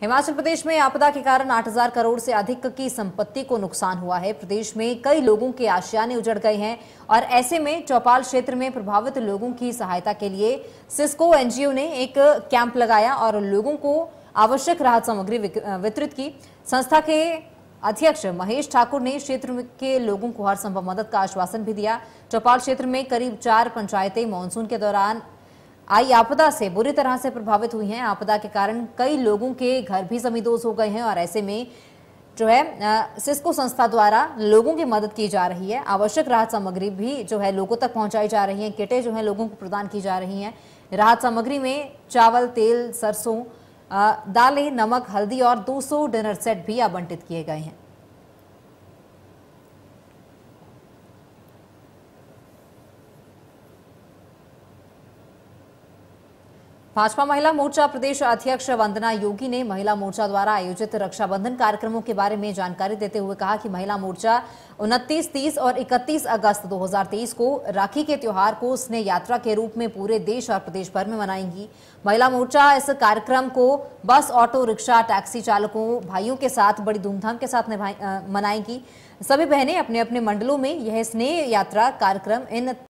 हिमाचल प्रदेश में आपदा के कारण 8000 करोड़ से अधिक की संपत्ति को नुकसान हुआ है प्रदेश में कई लोगों के आशियाने उजड़ गए हैं और ऐसे में चौपाल क्षेत्र में प्रभावित लोगों की सहायता के लिए सिस्को एनजीओ ने एक कैंप लगाया और लोगों को आवश्यक राहत सामग्री वितरित की संस्था के अध्यक्ष महेश ठाकुर ने क्षेत्र के लोगों को हर संभव मदद का आश्वासन भी दिया चौपाल क्षेत्र में करीब चार पंचायतें मानसून के दौरान आई आपदा से बुरी तरह से प्रभावित हुई हैं आपदा के कारण कई लोगों के घर भी जमींदोज हो गए हैं और ऐसे में जो है सिस्को संस्था द्वारा लोगों की मदद की जा रही है आवश्यक राहत सामग्री भी जो है लोगों तक पहुंचाई जा रही है किटें जो है लोगों को प्रदान की जा रही हैं राहत सामग्री में चावल तेल सरसों दालें नमक हल्दी और 200 डिनर सेट भी आवंटित किए गए हैं भाजपा महिला मोर्चा प्रदेश अध्यक्ष वंदना योगी ने महिला मोर्चा द्वारा आयोजित रक्षाबंधन कार्यक्रमों के बारे में जानकारी देते हुए कहा कि महिला मोर्चा 29, 30 और 31 अगस्त 2023 को राखी के त्योहार को स्नेह यात्रा के रूप में पूरे देश और प्रदेश भर में मनाएंगी महिला मोर्चा इस कार्यक्रम को बस ऑटो रिक्शा टैक्सी चालकों भाइयों के साथ बड़ी धूमधाम के साथ मनाएंगी सभी बहनें अपने अपने मंडलों में यह स्नेह यात्रा कार्यक्रम इन